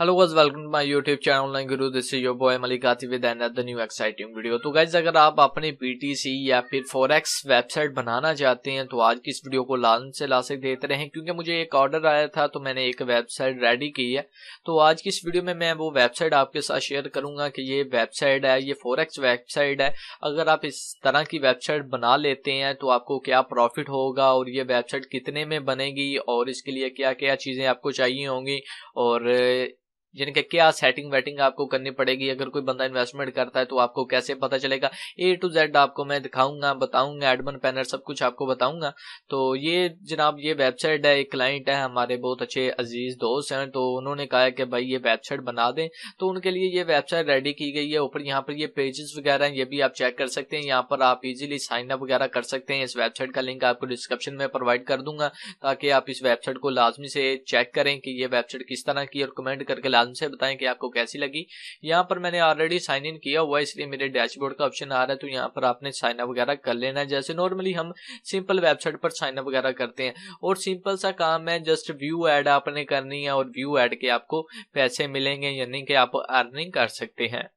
hello guys welcome to my YouTube channel Online Guru this is your boy Malik Atif with another new exciting video तो guys अगर आप अपने PTC या फिर forex website बनाना चाहते हैं तो आज की इस वीडियो को लाजम से ला से देते रहें क्योंकि मुझे एक ऑर्डर आया था तो मैंने एक वेबसाइट रेडी की है तो आज की इस वीडियो में मैं वो वेबसाइट आपके साथ शेयर करूंगा कि ये वेबसाइट है ये फॉरेक्स वेबसाइट है अगर आप इस तरह की वेबसाइट बना लेते हैं तो आपको क्या प्रॉफिट होगा और ये वेबसाइट कितने में बनेगी और इसके लिए क्या क्या चीज़ें आपको चाहिए होंगी और यानी कि क्या सेटिंग वेटिंग आपको करनी पड़ेगी अगर कोई बंदा इन्वेस्टमेंट करता है तो आपको कैसे पता चलेगा ए टू जेड आपको मैं दिखाऊंगा बताऊंगा एडमन पैनर सब कुछ आपको बताऊंगा तो ये जनाब ये वेबसाइट है एक क्लाइंट है हमारे बहुत अच्छे अजीज दोस्त हैं तो उन्होंने कहा कि भाई ये वेबसाइट बना दें तो उनके लिए ये वेबसाइट रेडी की गई है ऊपर यहाँ पर ये पेजेस वगैरह हैं ये भी आप चेक कर सकते हैं यहाँ पर आप इजिली साइन अप वगैरह कर सकते हैं इस वेबसाइट का लिंक आपको डिस्क्रिप्शन में प्रोवाइड कर दूंगा ताकि आप इस वेबसाइट को लाजमी से चेक करें कि ये वेबसाइट किस तरह की और कमेंट करके लाजमी आराम से बताएं कि आपको कैसी लगी यहाँ पर मैंने ऑलरेडी साइन इन किया हुआ इसलिए मेरे डैशबोर्ड का ऑप्शन आ रहा है तो यहाँ पर आपने साइन अप वगैरह कर लेना है जैसे नॉर्मली हम सिंपल वेबसाइट पर साइन अप वगैरह करते हैं और सिंपल सा काम है जस्ट व्यू एड आपने करनी है और व्यू एड के आपको पैसे मिलेंगे यानी कि आप अर्निंग कर सकते हैं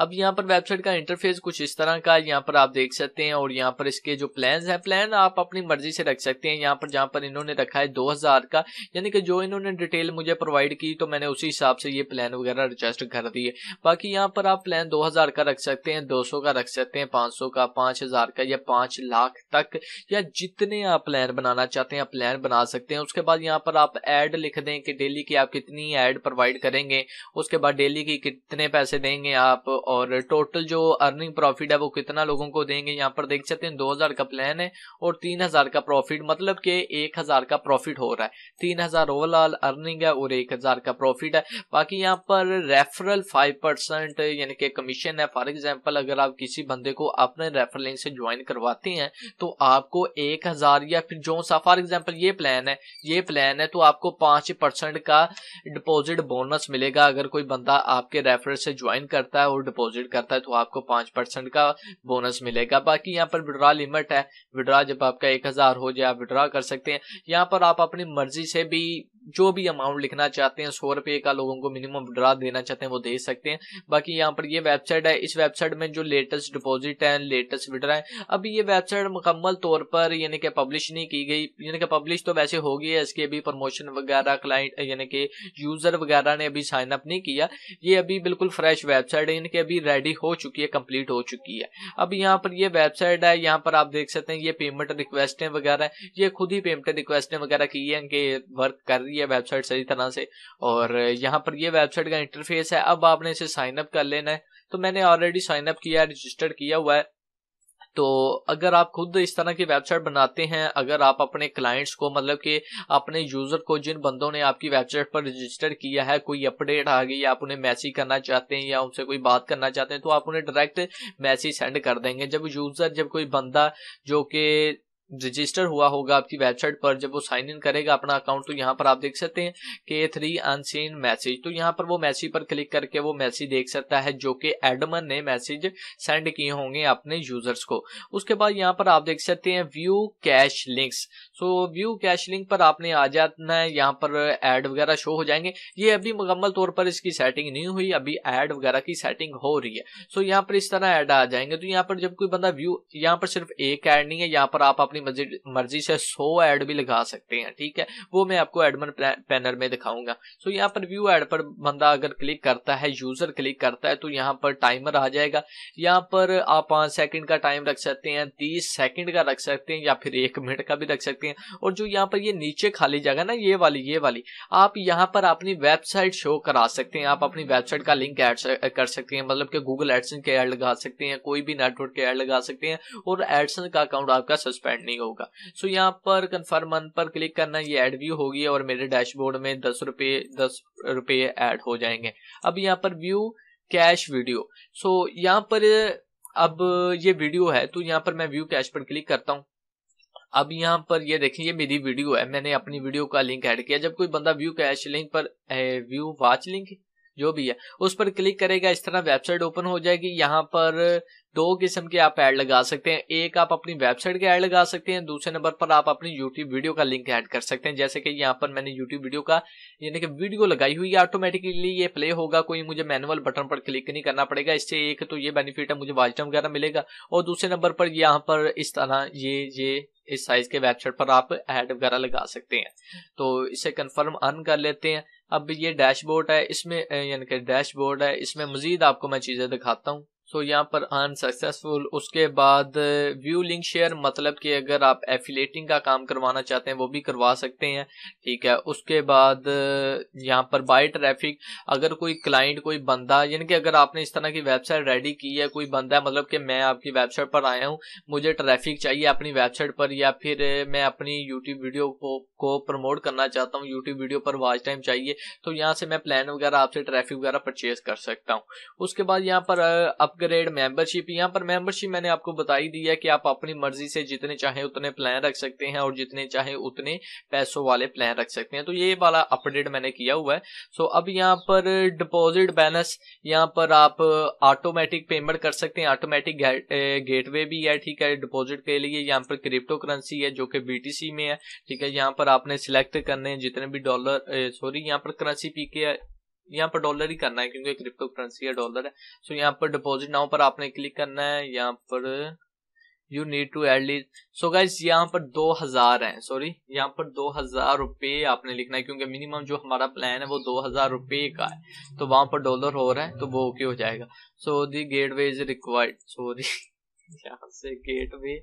अब यहाँ पर वेबसाइट का इंटरफेस कुछ इस तरह का है यहाँ पर आप देख सकते हैं और यहाँ पर इसके जो प्लान है प्लान आप अपनी मर्जी से रख सकते हैं यहाँ पर जहाँ पर इन्होंने रखा है 2000 का यानी कि जो इन्होंने डिटेल मुझे प्रोवाइड की तो मैंने उसी हिसाब से ये प्लान वगैरह रजिस्टर कर दिए बाकी यहाँ पर आप प्लान दो का रख सकते हैं दो का रख सकते हैं पाँच का पाँच का या पाँच लाख तक या जितने आप प्लान बनाना चाहते हैं आप प्लान बना सकते हैं उसके बाद यहाँ पर आप एड लिख दें कि डेली की आप कितनी एड प्रोवाइड करेंगे उसके बाद डेली की कितने पैसे देंगे आप और टोटल जो अर्निंग प्रॉफिट है वो कितना लोगों को देंगे यहाँ पर देख सकते हैं 2000 का प्लान है और 3000 का प्रॉफिट मतलब एक 1000 का प्रॉफिट हो रहा है 3000 ओवरऑल अर्निंग है और 1000 का प्रॉफिट है बाकी यहाँ पर रेफरल 5% यानी कि कमीशन है फॉर एग्जाम्पल अगर आप किसी बंदे को अपने रेफरल लिंक से ज्वाइन करवाते हैं तो आपको एक हजार या फिर जो सा फॉर एग्जाम्पल ये प्लान है ये प्लान है तो आपको पांच परसेंट का डिपोजिट बोनस मिलेगा अगर कोई बंदा आपके रेफर से ज्वाइन करता है और डिपॉजिट करता है तो आपको पांच परसेंट का बोनस मिलेगा बाकी यहाँ पर विड्रा लिमिट है विड्रा जब आपका एक हज़ार हो जाए आप विड्रा कर सकते हैं यहाँ पर आप अपनी मर्जी से भी जो भी अमाउंट लिखना चाहते हैं सौ रुपये का लोगों को मिनिमम ड्रा देना चाहते हैं वो दे सकते हैं बाकी यहाँ पर ये वेबसाइट है इस वेबसाइट में जो लेटेस्ट डिपॉजिट है लेटेस्ट विड्रा है अभी ये वेबसाइट मुकम्मल तौर पर यानी कि पब्लिश नहीं की गई यानी कि पब्लिश तो वैसे हो गई है इसके अभी प्रमोशन वगैरह क्लाइंट यानी कि यूजर वगैरह ने अभी साइन अप नहीं किया ये अभी बिल्कुल फ्रेश वेबसाइट है यानी कि अभी रेडी हो चुकी है कम्प्लीट हो चुकी है अब यहाँ पर ये वेबसाइट है यहाँ पर आप देख सकते हैं ये पेमेंट रिक्वेस्टें वगैरह ये खुद ही पेमेंट रिक्वेस्टें वगैरह की है कि वर्क कर रही रही है वेबसाइट सही तरह से और यहाँ पर ये वेबसाइट का इंटरफेस है अब आपने इसे साइन अप कर लेना है तो मैंने ऑलरेडी साइन अप किया रजिस्टर किया हुआ है तो अगर आप खुद इस तरह की वेबसाइट बनाते हैं अगर आप अपने क्लाइंट्स को मतलब कि अपने यूजर को जिन बंदों ने आपकी वेबसाइट पर रजिस्टर किया है कोई अपडेट आ गई आप उन्हें मैसेज करना चाहते हैं या उनसे कोई बात करना चाहते हैं तो आप उन्हें डायरेक्ट मैसेज सेंड कर देंगे जब यूजर जब कोई बंदा जो कि रजिस्टर हुआ होगा आपकी वेबसाइट पर जब वो साइन इन करेगा अपना अकाउंट तो यहाँ पर आप देख सकते हैं के थ्री अनसीन मैसेज तो यहाँ पर वो मैसेज पर क्लिक करके वो मैसेज देख सकता है जो कि एडमन ने मैसेज सेंड किए होंगे अपने यूजर्स को उसके बाद यहाँ पर आप देख सकते हैं view cash links so view cash link पर आपने आ जाना है यहाँ पर एड वगैरह शो हो जाएंगे ये अभी मुकम्मल तौर पर इसकी सेटिंग नहीं हुई अभी एड वगैरह की सेटिंग हो रही है सो यहाँ पर इस तरह एड आ जाएंगे तो यहाँ पर जब कोई बंदा व्यू यहाँ पर सिर्फ एक एड नहीं है यहाँ पर आप अपनी मर्जी से सो एड भी लगा सकते हैं ठीक है वो मैं आपको एडमन पैनल में दिखाऊंगा सो यहाँ पर व्यू एड पर बंदा अगर क्लिक करता है यूजर क्लिक करता है तो यहाँ पर टाइमर आ जाएगा यहाँ पर आप पांच सेकेंड का टाइम रख सकते हैं तीस सेकंड का रख सकते हैं या फिर एक मिनट का भी रख सकते हैं सकते हैं और जो यहाँ पर ये नीचे खाली जगह ना ये वाली ये वाली आप यहाँ पर अपनी वेबसाइट शो करा सकते हैं आप अपनी वेबसाइट का लिंक एड कर सकते हैं मतलब कि गूगल एडसन के एड लगा सकते हैं कोई भी नेटवर्क के एड लगा सकते हैं और एडसन का अकाउंट आपका सस्पेंड नहीं होगा सो यहाँ पर कन्फर्म पर क्लिक करना ये एड व्यू होगी और मेरे डैशबोर्ड में दस रुपये दस रुपये एड हो जाएंगे अब यहाँ पर व्यू कैश वीडियो सो यहाँ पर अब ये वीडियो है तो यहाँ पर मैं व्यू कैश पर क्लिक करता हूँ अब यहाँ पर ये देखें ये मेरी वीडियो है मैंने अपनी वीडियो का लिंक ऐड किया जब कोई बंदा व्यू कैश लिंक पर व्यू वाच लिंक जो भी है उस पर क्लिक करेगा इस तरह वेबसाइट ओपन हो जाएगी यहाँ पर दो किस्म के आप ऐड लगा सकते हैं एक आप अपनी वेबसाइट के ऐड लगा सकते हैं दूसरे नंबर पर आप अपनी यूट्यूब वीडियो का लिंक ऐड कर सकते हैं जैसे कि यहाँ पर मैंने यूट्यूब वीडियो का यानी कि वीडियो लगाई हुई है ऑटोमेटिकली ये प्ले होगा कोई मुझे मैनुअल बटन पर क्लिक नहीं करना पड़ेगा इससे एक तो ये बेनिफिट है मुझे वाइटम वगैरह मिलेगा और दूसरे नंबर पर यहाँ पर इस तरह ये ये इस साइज के वेबसाइट पर आप एड वगैरह लगा सकते हैं तो इसे कन्फर्म अन कर लेते हैं अब ये डैशबोर्ड है इसमें यानी कि डैशबोर्ड है इसमें मजीद आपको मैं चीज़ें दिखाता हूँ सो so, यहाँ पर अनसक्सेसफुल उसके बाद व्यू लिंक शेयर मतलब कि अगर आप एफिलेटिंग का काम करवाना चाहते हैं वो भी करवा सकते हैं ठीक है उसके बाद यहाँ पर बाय ट्रैफिक अगर कोई क्लाइंट कोई बंदा यानी कि अगर आपने इस तरह की वेबसाइट रेडी की है कोई बंदा है मतलब कि मैं आपकी वेबसाइट पर आया हूँ मुझे ट्रैफिक चाहिए अपनी वेबसाइट पर या फिर मैं अपनी यूट्यूब वीडियो को, को प्रमोट करना चाहता हूँ यूट्यूब वीडियो पर वाच टाइम चाहिए तो यहाँ से मैं प्लान वगैरह आपसे ट्रैफिक वगैरह परचेज कर सकता हूँ उसके बाद यहाँ पर अपग्रेड मेंबरशिप यहाँ पर मेंबरशिप मैंने आपको बताई दी है कि आप अपनी मर्जी से जितने चाहे उतने प्लान रख सकते हैं और जितने चाहे उतने पैसों वाले प्लान रख सकते हैं तो ये वाला अपडेट मैंने किया हुआ है सो अब यहाँ पर डिपोजिट बैलेंस यहाँ पर आप ऑटोमेटिक पेमेंट कर सकते हैं ऑटोमेटिक गेट भी है ठीक है डिपोजिट के लिए यहाँ पर क्रिप्टो करेंसी है जो कि बीटीसी में है ठीक है यहाँ पर आपने सिलेक्ट करने जितने भी डॉलर सॉरी यहाँ पर करेंसी पी के यहाँ पर डॉलर ही करना है क्योंकि क्रिप्टो करेंसी है डॉलर है सो so, यहाँ पर डिपॉजिट नाउ पर आपने क्लिक करना है यहाँ पर you need to add lease so guys यहाँ पर दो हजार है सॉरी यहाँ पर दो हजार रुपये आपने लिखना है क्योंकि मिनिमम जो हमारा प्लान है वो दो हजार रुपये का है तो वहां पर डॉलर हो रहा है तो वो ओके हो जाएगा so the gateway is required sorry यहाँ से गेट भी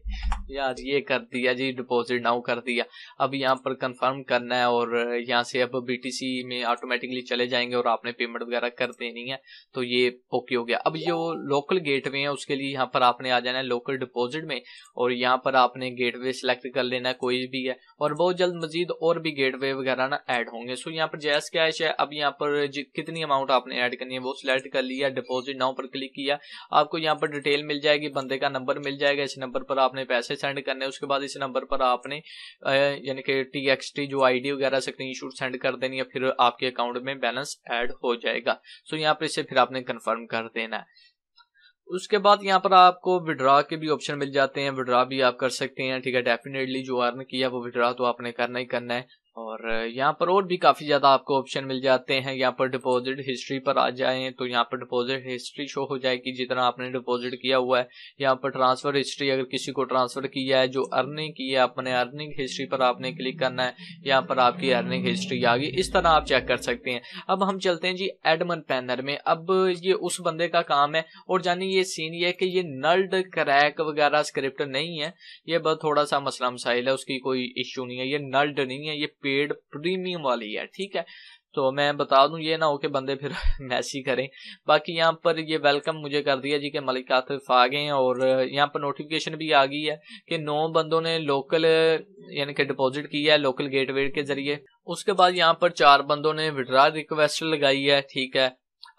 यार ये कर दिया जी डिपॉजिट नाउ कर दिया अब यहाँ पर कंफर्म करना है और यहाँ से अब बीटीसी में ऑटोमेटिकली चले जाएंगे और आपने पेमेंट वगैरह कर देनी है तो ये ओके हो गया अब जो लोकल गेटवे है उसके लिए यहाँ पर आपने आ जाना है लोकल डिपॉजिट में और यहाँ पर आपने गेटवे सिलेक्ट कर लेना है कोई भी है और बहुत जल्द मजीद और भी गेटवे वगैरह ना ऐड होंगे सो यहाँ पर जैस कैश है अब यहाँ पर कितनी अमाउंट आपने ऐड करनी है वो सिलेक्ट कर लिया डिपोजिट नाउ पर क्लिक किया आपको यहाँ पर डिटेल मिल जाएगी बंदे का का नंबर मिल जाएगा इस नंबर पर आपने पैसे सेंड करने उसके बाद इस नंबर पर आपने यानी कि टी एक्स टी जो आईडी वगैरह स्क्रीन शूट सेंड कर देनी है फिर आपके अकाउंट में बैलेंस ऐड हो जाएगा सो यहाँ पर इसे फिर आपने कन्फर्म कर देना है उसके बाद यहाँ पर आपको विड्रा के भी ऑप्शन मिल जाते हैं विड्रा भी आप कर सकते हैं ठीक है डेफिनेटली जो अर्न किया वो विड्रा तो आपने करना ही करना है और यहाँ पर और भी काफ़ी ज़्यादा आपको ऑप्शन मिल जाते हैं यहाँ पर डिपॉजिट हिस्ट्री पर आ जाए तो यहाँ पर डिपॉजिट हिस्ट्री शो हो जाएगी जितना आपने डिपॉजिट किया हुआ है यहाँ पर ट्रांसफ़र हिस्ट्री अगर किसी को ट्रांसफ़र किया है जो अर्निंग की है अपने अर्निंग हिस्ट्री पर आपने क्लिक करना है यहाँ पर आपकी अर्निंग हिस्ट्री आ गई इस तरह आप चेक कर सकते हैं अब हम चलते हैं जी एडमन पैनर में अब ये उस बंदे का काम है और जानिए ये सीन ये कि ये नल्ड क्रैक वगैरह स्क्रिप्ट नहीं है ये बस थोड़ा सा मसला मसाइल है उसकी कोई इश्यू नहीं है ये नल्ड नहीं है ये पेड प्रीमियम वाली है ठीक है तो मैं बता दूं ये ना हो कि बंदे फिर मैसी करें बाकी यहाँ पर ये वेलकम मुझे कर दिया जी के मलिक आतिफ आ गए और यहाँ पर नोटिफिकेशन भी आ गई है कि नौ बंदों ने लोकल यानी कि डिपॉजिट किया है लोकल गेटवे के जरिए उसके बाद यहाँ पर चार बंदों ने विड्रा रिक्वेस्ट लगाई है ठीक है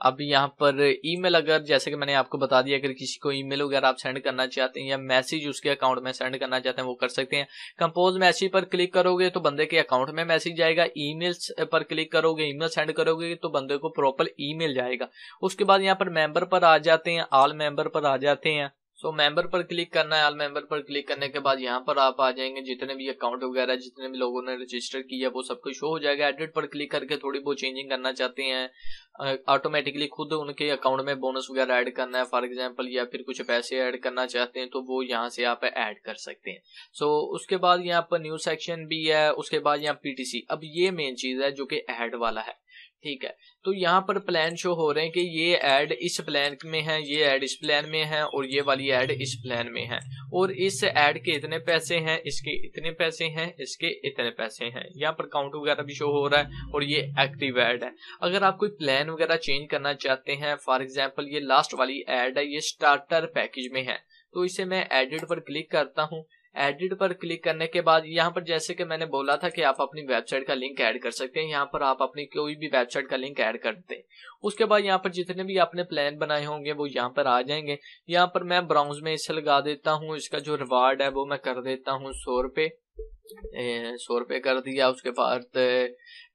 अब यहाँ पर ईमेल अगर जैसे कि मैंने आपको बता दिया अगर किसी को ईमेल वगैरह आप सेंड करना चाहते हैं या मैसेज उसके अकाउंट में सेंड करना चाहते हैं वो कर सकते हैं कंपोज मैसेज पर क्लिक करोगे तो बंदे के अकाउंट में मैसेज जाएगा ईमेल पर क्लिक करोगे ईमेल सेंड करोगे तो बंदे को प्रॉपर ईमेल जाएगा उसके बाद यहाँ पर मेंबर पर आ जाते हैं ऑल मेंबर पर आ जाते हैं सो so, मेंबर पर क्लिक करना है ऑल मेंबर पर क्लिक करने के बाद यहाँ पर आप आ जाएंगे जितने भी अकाउंट वगैरह जितने भी लोगों ने रजिस्टर किया वो सब कुछ शो हो जाएगा एडिट पर क्लिक करके थोड़ी बहुत चेंजिंग करना चाहते हैं ऑटोमेटिकली खुद उनके अकाउंट में बोनस वगैरह ऐड करना है फॉर एग्जाम्पल या फिर कुछ पैसे ऐड करना चाहते हैं तो वो यहाँ से आप ऐड कर सकते हैं सो so, उसके बाद यहाँ पर न्यू सेक्शन भी है उसके बाद यहाँ पीटीसी अब ये मेन चीज है जो कि एड वाला है ठीक है तो यहाँ पर प्लान शो हो रहे हैं कि ये एड इस प्लान में है ये एड इस प्लान में है और ये वाली एड इस प्लान में है और इस एड के इतने पैसे हैं इसके इतने पैसे हैं इसके इतने पैसे हैं यहाँ पर काउंट वगैरह भी शो हो रहा है और ये एक्टिव एड है अगर आप कोई प्लान वगैरह चेंज करना चाहते हैं फॉर एग्जाम्पल ये लास्ट वाली एड है ये स्टार्टर पैकेज में है तो इसे मैं एडिट पर क्लिक करता हूँ एडिट पर क्लिक करने के बाद यहाँ पर जैसे कि मैंने बोला था कि आप अपनी वेबसाइट का लिंक ऐड कर सकते हैं यहाँ पर आप अपनी कोई भी वेबसाइट का लिंक ऐड कर दें उसके बाद यहाँ पर जितने भी आपने प्लान बनाए होंगे वो यहाँ पर आ जाएंगे यहाँ पर मैं ब्राउज में इसे लगा देता हूँ इसका जो रिवार्ड है वो मैं कर देता हूँ सौ रुपये सौ रुपए कर दिया उसके बाद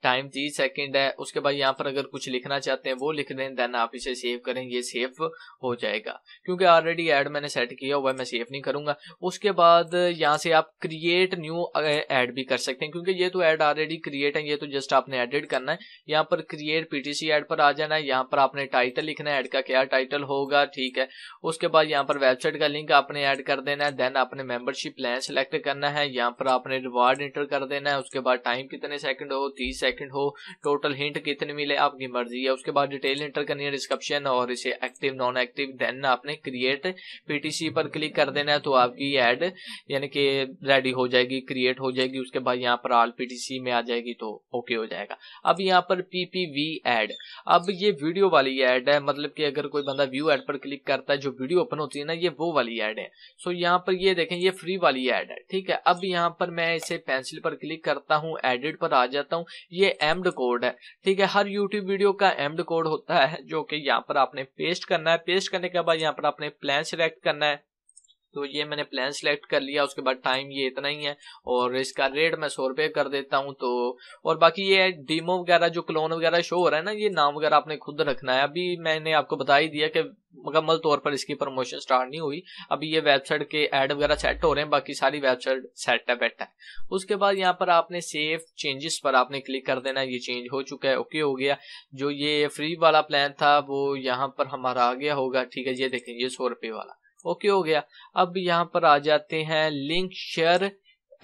टाइम तीस सेकंड है उसके बाद यहाँ पर अगर कुछ लिखना चाहते हैं वो लिख दें देन आप इसे सेव करें ये सेव हो जाएगा क्योंकि ऑलरेडी ऐड मैंने सेट किया हुआ है मैं सेव नहीं करूंगा उसके बाद यहाँ से आप क्रिएट न्यू ऐड भी कर सकते हैं क्योंकि ये तो ऐड ऑलरेडी क्रिएट है ये तो जस्ट आपने एडिट करना है यहाँ पर क्रिएट पीटीसी एड पर आ जाना है यहाँ पर आपने टाइटल लिखना है एड का क्या टाइटल होगा ठीक है उसके बाद यहाँ पर वेबसाइट का लिंक आपने एड कर देना है देन आपने मेंबरशिप प्लान सेलेक्ट करना है यहाँ पर पर आपने रिवार्ड इंटर कर देना है उसके बाद टाइम कितने सेकंड हो तीस सेकंड हो टोटल हिंट कितने मिले आपकी मर्जी है उसके बाद डिटेल इंटर करनी है डिस्क्रिप्शन और इसे एक्टिव नॉन एक्टिव देन आपने क्रिएट पीटीसी पर क्लिक कर देना है तो आपकी एड यानी कि रेडी हो जाएगी क्रिएट हो जाएगी उसके बाद यहाँ पर आल पीटीसी में आ जाएगी तो ओके हो जाएगा अब यहाँ पर पीपीवी एड अब ये वीडियो वाली एड है मतलब की अगर कोई बंदा व्यू एड पर क्लिक करता है जो वीडियो ओपन होती है ना ये वो वाली एड है सो यहाँ पर ये देखें ये फ्री वाली एड है ठीक है अब यहाँ पर मैं इसे पेंसिल पर क्लिक करता हूँ एडिट पर आ जाता हूँ ये एम्ड कोड है ठीक है हर यूट्यूब वीडियो का एम्ड कोड होता है जो कि यहाँ पर आपने पेस्ट करना है पेस्ट करने के बाद यहाँ पर आपने प्लान सिलेक्ट करना है तो ये मैंने प्लान सिलेक्ट कर लिया उसके बाद टाइम ये इतना ही है और इसका रेट मैं सौ रुपये कर देता हूँ तो और बाकी ये डीमो वगैरह जो क्लोन वगैरह शो हो रहा है ना ये नाम वगैरह आपने खुद रखना है अभी मैंने आपको बता ही दिया कि मुकम्मल तौर पर इसकी प्रमोशन स्टार्ट नहीं हुई अभी ये वेबसाइट के एड वगैरह सेट हो रहे हैं बाकी सारी वेबसाइट सेट है बैठा है उसके बाद यहाँ पर आपने सेफ चेंजेस पर आपने क्लिक कर देना ये चेंज हो चुका है ओके हो गया जो ये फ्री वाला प्लान था वो यहाँ पर हमारा आ गया होगा ठीक है ये देखें ये सौ रुपये वाला ओके हो गया अब यहाँ पर आ जाते हैं लिंक शेयर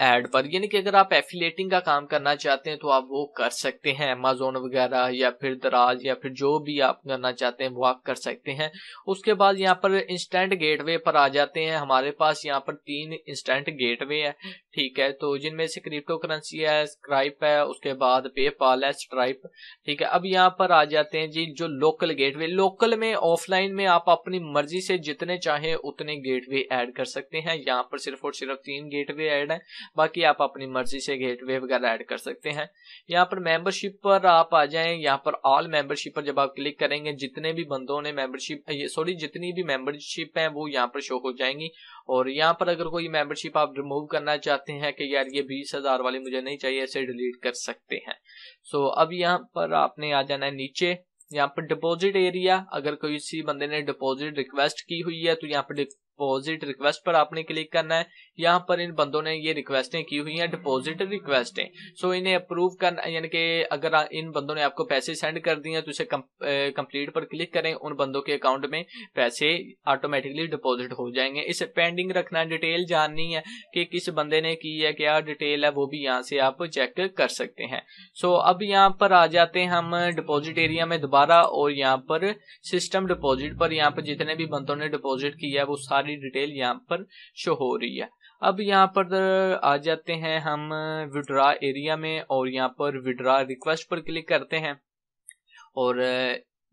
एड पर यानी कि अगर आप एफिलेटिंग का काम करना चाहते हैं तो आप वो कर सकते हैं अमेजोन वगैरह या फिर दराज या फिर जो भी आप करना चाहते हैं वो आप कर सकते हैं उसके बाद यहाँ पर इंस्टेंट गेटवे पर आ जाते हैं हमारे पास यहाँ पर तीन इंस्टेंट गेटवे है ठीक है तो जिनमें से क्रिप्टो करेंसी है स्क्राइप है उसके बाद पेपाल है स्ट्राइप ठीक है अब यहाँ पर आ जाते हैं जी जो लोकल गेटवे लोकल में ऑफलाइन में आप अपनी मर्जी से जितने चाहे उतने गेटवे ऐड कर सकते हैं यहाँ पर सिर्फ और सिर्फ तीन गेटवे ऐड है बाकी आप अपनी मर्जी से वे वगैरह ऐड कर सकते हैं यहाँ पर मेंबरशिप पर आप आ जाएं यहाँ पर ऑल मेंबरशिप पर जब आप क्लिक करेंगे जितने भी बंदों ने मेंबरशिप सॉरी जितनी भी मेंबरशिप है वो यहाँ पर शो हो जाएंगी और यहाँ पर अगर कोई मेंबरशिप आप रिमूव करना चाहते हैं कि यार ये बीस हजार वाली मुझे नहीं चाहिए इसे डिलीट कर सकते हैं सो so, अब यहाँ पर आपने आ जाना है नीचे यहाँ पर डिपॉजिट एरिया अगर कोई किसी बंदे ने डिपॉजिट रिक्वेस्ट की हुई है तो यहाँ पर डिपॉजिट रिक्वेस्ट पर आपने क्लिक करना है यहाँ पर इन बंदों ने ये रिक्वेस्टें की हुई हैं डिपॉजिट रिक्वेस्टें सो इन्हें अप्रूव करना यानी कि अगर इन बंदों ने आपको पैसे सेंड कर दिए हैं तो इसे कंप्लीट पर क्लिक करें उन बंदों के अकाउंट में पैसे ऑटोमेटिकली डिपॉजिट हो जाएंगे इसे पेंडिंग रखना डिटेल जाननी है कि किस बंदे ने की है क्या डिटेल है वो भी यहाँ से आप चेक कर सकते हैं सो so, अब यहाँ पर आ जाते हैं हम डिपोजिट एरिया में दोबारा और यहाँ पर सिस्टम डिपोजिट पर यहाँ पर जितने भी बंदों ने डिपोजिट किया है वो सारी डिटेल यहाँ पर शो हो रही है अब यहाँ पर आ जाते हैं हम विड्रा एरिया में और यहाँ पर विड्रा रिक्वेस्ट पर क्लिक करते हैं और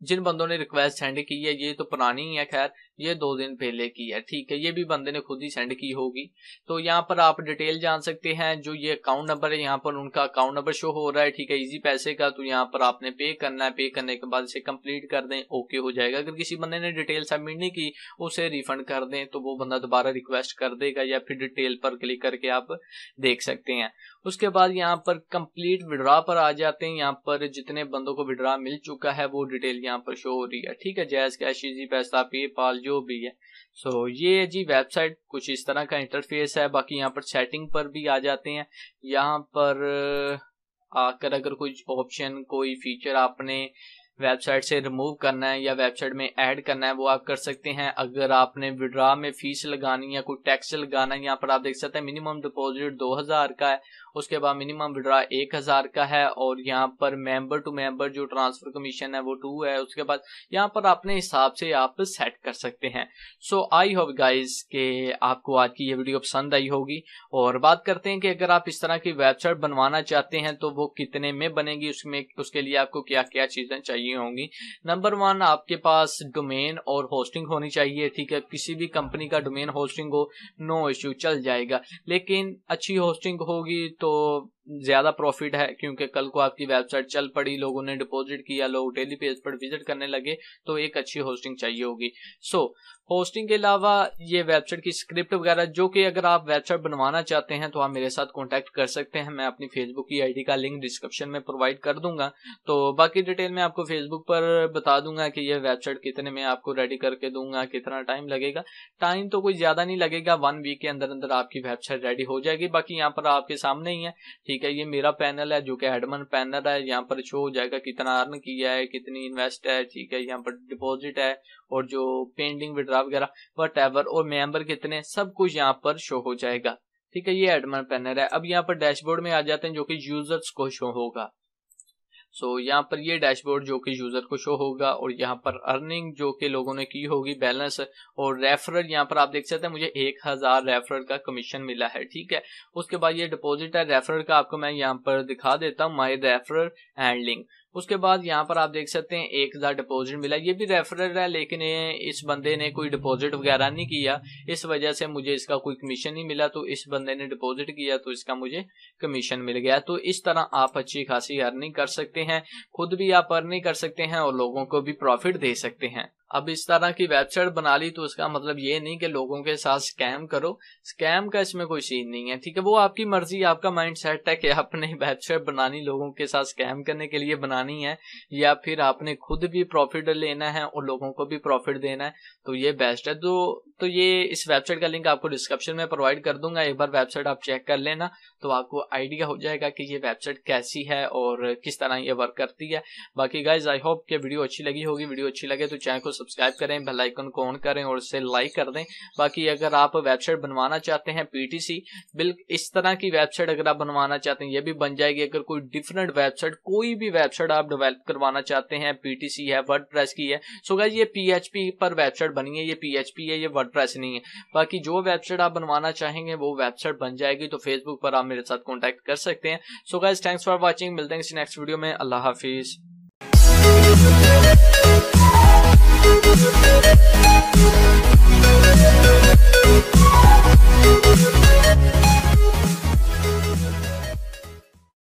जिन बंदों ने रिक्वेस्ट सेंड की है ये तो पुरानी है खैर ये दो दिन पहले की है ठीक है ये भी बंदे ने खुद ही सेंड की होगी तो यहाँ पर आप डिटेल जान सकते हैं जो ये अकाउंट नंबर है यहाँ पर उनका अकाउंट नंबर शो हो रहा है ठीक है इजी पैसे का तो यहाँ पर आपने पे करना है पे करने के बाद इसे कंप्लीट कर दें ओके हो जाएगा अगर किसी बंदे ने डिटेल सबमिट नहीं की उसे रिफंड कर दें तो वो बंदा दोबारा रिक्वेस्ट कर देगा या फिर डिटेल पर क्लिक करके आप देख सकते हैं उसके बाद यहाँ पर कंप्लीट विड्रा पर आ जाते हैं यहाँ पर जितने बंदों को विड्रा मिल चुका है वो डिटेल यहाँ पर शो हो रही है ठीक है जैज कैश इजी पैसा पे पाल जो जो भी है सो so, ये जी वेबसाइट कुछ इस तरह का इंटरफेस है बाकी यहाँ पर सेटिंग पर भी आ जाते हैं यहाँ पर आकर अगर कुछ ऑप्शन कोई फीचर आपने वेबसाइट से रिमूव करना है या वेबसाइट में ऐड करना है वो आप कर सकते हैं अगर आपने विड्रा में फीस लगानी या कोई टैक्स लगाना है यहाँ पर आप देख सकते हैं मिनिमम डिपॉजिट 2000 का है उसके बाद मिनिमम विड्रा एक हज़ार का है और यहाँ पर मेंबर टू मेंबर जो ट्रांसफ़र कमीशन है वो टू है उसके बाद यहाँ पर अपने हिसाब से आप सेट कर सकते हैं सो आई होप गाइज के आपको आज की ये वीडियो पसंद आई होगी और बात करते हैं कि अगर आप इस तरह की वेबसाइट बनवाना चाहते हैं तो वो कितने में बनेगी उसमें उसके लिए आपको क्या क्या चीज़ें चाहिए होंगी नंबर वन आपके पास डोमेन और होस्टिंग होनी चाहिए ठीक है किसी भी कंपनी का डोमेन होस्टिंग हो नो इश्यू चल जाएगा लेकिन अच्छी होस्टिंग होगी 多 ज़्यादा प्रॉफिट है क्योंकि कल को आपकी वेबसाइट चल पड़ी लोगों ने डिपॉजिट किया लोग डेली पेज पर विजिट करने लगे तो एक अच्छी होस्टिंग चाहिए होगी सो so, होस्टिंग के अलावा ये वेबसाइट की स्क्रिप्ट वगैरह जो कि अगर आप वेबसाइट बनवाना चाहते हैं तो आप मेरे साथ कॉन्टेक्ट कर सकते हैं मैं अपनी फेसबुक की आईडी का लिंक डिस्क्रिप्शन में प्रोवाइड कर दूंगा तो बाकी डिटेल मैं आपको फेसबुक पर बता दूंगा कि यह वेबसाइट कितने में आपको रेडी करके दूंगा कितना टाइम लगेगा टाइम तो कोई ज्यादा नहीं लगेगा वन वीक के अंदर अंदर आपकी वेबसाइट रेडी हो जाएगी बाकी यहाँ पर आपके सामने ही है ठीक ठीक है ये मेरा पैनल है जो कि हेडमन पैनल है यहाँ पर शो हो जाएगा कितना अर्न किया है कितनी इन्वेस्ट है ठीक है यहाँ पर डिपॉजिट है और जो पेंडिंग विड्रा वगैरह वट एवर और मेंबर कितने सब कुछ यहाँ पर शो हो जाएगा ठीक है ये एडमन पैनल है अब यहाँ पर डैशबोर्ड में आ जाते हैं जो कि यूजर्स को शो होगा सो so, यहाँ पर ये डैशबोर्ड जो कि यूज़र को शो होगा और यहाँ पर अर्निंग जो कि लोगों ने की होगी बैलेंस और रेफरल यहाँ पर आप देख सकते हैं मुझे एक हज़ार रेफरल का कमीशन मिला है ठीक है उसके बाद ये डिपॉजिट है रेफरल का आपको मैं यहाँ पर दिखा देता हूँ माई रेफरल एंड लिंक उसके बाद यहाँ पर आप देख सकते हैं एक हज़ार डिपोजिट मिला ये भी रेफरल है लेकिन इस बंदे ने कोई डिपॉजिट वगैरह नहीं किया इस वजह से मुझे इसका कोई कमीशन नहीं मिला तो इस बंदे ने डिपॉजिट किया तो इसका मुझे कमीशन मिल गया तो इस तरह आप अच्छी खासी अर्निंग कर सकते हैं खुद भी आप अर्निंग कर सकते हैं और लोगों को भी प्रॉफिट दे सकते हैं अब इस तरह की वेबसाइट बना ली तो इसका मतलब ये नहीं कि लोगों के साथ स्कैम करो स्कैम का इसमें कोई सीन नहीं है ठीक है वो आपकी मर्जी आपका माइंड सेट है कि आपने वेबसाइट बनानी लोगों के साथ स्कैम करने के लिए बनानी है या फिर आपने खुद भी प्रॉफिट लेना है और लोगों को भी प्रॉफिट देना है तो ये बेस्ट है तो तो ये इस वेबसाइट का लिंक आपको डिस्क्रिप्शन में प्रोवाइड कर दूंगा एक बार वेबसाइट आप चेक कर लेना तो आपको आइडिया हो जाएगा कि ये वेबसाइट कैसी है और किस तरह ये वर्क करती है बाकी गाइज आई होप कि वीडियो अच्छी लगी होगी वीडियो अच्छी लगे तो चैनल को सब्सक्राइब करें बेल आइकन को ऑन करें और उसे लाइक कर दें बाकी अगर आप वेबसाइट बनवाना चाहते हैं पीटीसी बिल इस तरह की वेबसाइट अगर आप बनवाना चाहते हैं ये भी बन जाएगी अगर कोई डिफरेंट वेबसाइट कोई भी वेबसाइट आप डेवलप करवाना चाहते हैं पीटीसी है वर्ड की है सो गाइज ये पी पर वेबसाइट बनी है ये पी है ये वर्ड वर्डप्रेस नहीं है बाकी जो वेबसाइट आप बनवाना चाहेंगे वो वेबसाइट बन जाएगी तो फेसबुक पर आप मेरे साथ कॉन्टेक्ट कर सकते हैं so guys thanks for watching मिलते हैं किसी नेक्स्ट वीडियो में अल्लाह हाफिज़